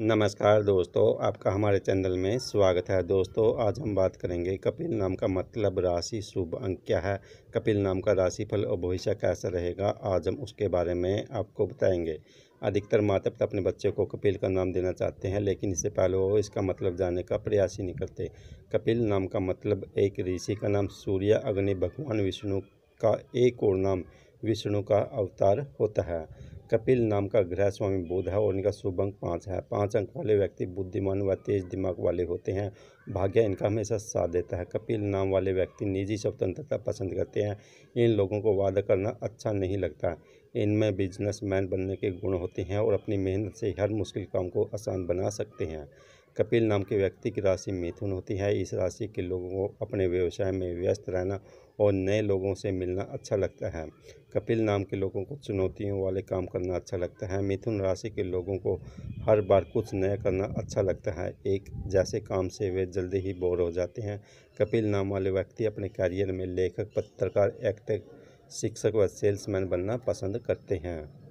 नमस्कार दोस्तों आपका हमारे चैनल में स्वागत है दोस्तों आज हम बात करेंगे कपिल नाम का मतलब राशि शुभ अंक क्या है कपिल नाम का राशिफल और भविष्य कैसा रहेगा आज हम उसके बारे में आपको बताएंगे अधिकतर माता पिता अपने बच्चे को कपिल का नाम देना चाहते हैं लेकिन इससे पहले वो इसका मतलब जानने का प्रयास ही नहीं करते कपिल नाम का मतलब एक ऋषि का नाम सूर्य अग्नि भगवान विष्णु का एक और नाम विष्णु का अवतार होता है कपिल नाम का ग्रह स्वामी बुध है और इनका शुभ अंक पाँच है पाँच अंक वाले व्यक्ति बुद्धिमान व तेज दिमाग वाले होते हैं भाग्य इनका हमेशा साथ देता है कपिल नाम वाले व्यक्ति निजी स्वतंत्रता पसंद करते हैं इन लोगों को वादा करना अच्छा नहीं लगता इनमें बिजनेसमैन बनने के गुण होते हैं और अपनी मेहनत से हर मुश्किल काम को आसान बना सकते हैं कपिल नाम के व्यक्ति की राशि मिथुन होती है इस राशि के लोगों को अपने व्यवसाय में व्यस्त रहना और नए लोगों से मिलना अच्छा लगता है कपिल नाम के लोगों को चुनौतियों वाले काम करना अच्छा लगता है मिथुन राशि के लोगों को हर बार कुछ नया करना अच्छा लगता है एक जैसे काम से वे जल्दी ही बोर हो जाते हैं कपिल नाम वाले व्यक्ति अपने कैरियर में लेखक पत्रकार एक्टर शिक्षक व सेल्समैन बनना पसंद करते हैं